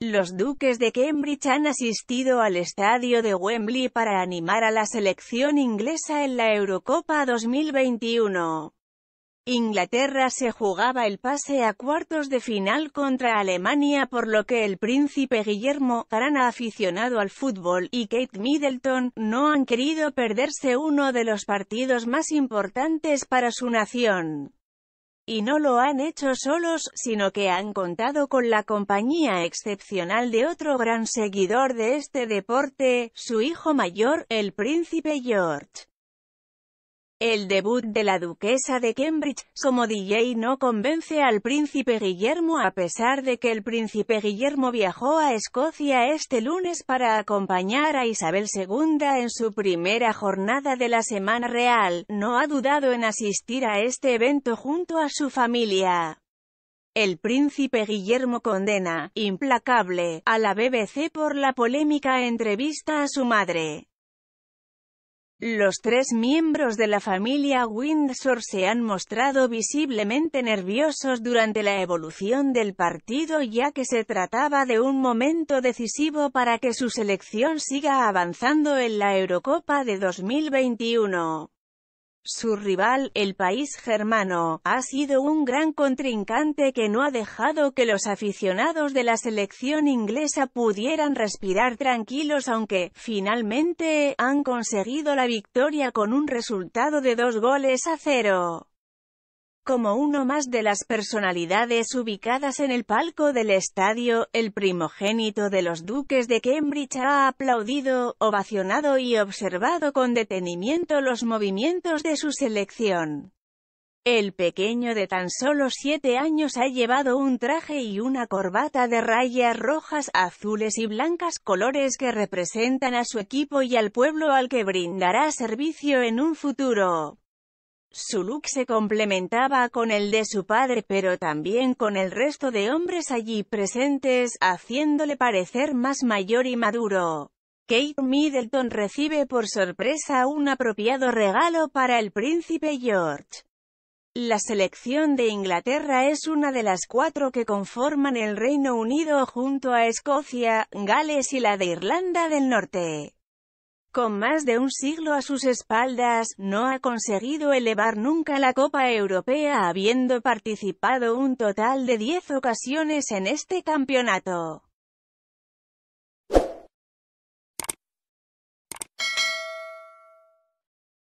Los duques de Cambridge han asistido al estadio de Wembley para animar a la selección inglesa en la Eurocopa 2021. Inglaterra se jugaba el pase a cuartos de final contra Alemania por lo que el príncipe Guillermo, gran aficionado al fútbol, y Kate Middleton, no han querido perderse uno de los partidos más importantes para su nación. Y no lo han hecho solos, sino que han contado con la compañía excepcional de otro gran seguidor de este deporte, su hijo mayor, el príncipe George. El debut de la duquesa de Cambridge, como DJ no convence al príncipe Guillermo a pesar de que el príncipe Guillermo viajó a Escocia este lunes para acompañar a Isabel II en su primera jornada de la Semana Real, no ha dudado en asistir a este evento junto a su familia. El príncipe Guillermo condena, implacable, a la BBC por la polémica entrevista a su madre. Los tres miembros de la familia Windsor se han mostrado visiblemente nerviosos durante la evolución del partido ya que se trataba de un momento decisivo para que su selección siga avanzando en la Eurocopa de 2021. Su rival, el país germano, ha sido un gran contrincante que no ha dejado que los aficionados de la selección inglesa pudieran respirar tranquilos aunque, finalmente, han conseguido la victoria con un resultado de dos goles a cero como uno más de las personalidades ubicadas en el palco del estadio, el primogénito de los duques de Cambridge ha aplaudido, ovacionado y observado con detenimiento los movimientos de su selección. El pequeño de tan solo siete años ha llevado un traje y una corbata de rayas rojas, azules y blancas colores que representan a su equipo y al pueblo al que brindará servicio en un futuro. Su look se complementaba con el de su padre pero también con el resto de hombres allí presentes, haciéndole parecer más mayor y maduro. Kate Middleton recibe por sorpresa un apropiado regalo para el príncipe George. La selección de Inglaterra es una de las cuatro que conforman el Reino Unido junto a Escocia, Gales y la de Irlanda del Norte. Con más de un siglo a sus espaldas, no ha conseguido elevar nunca la Copa Europea habiendo participado un total de 10 ocasiones en este campeonato.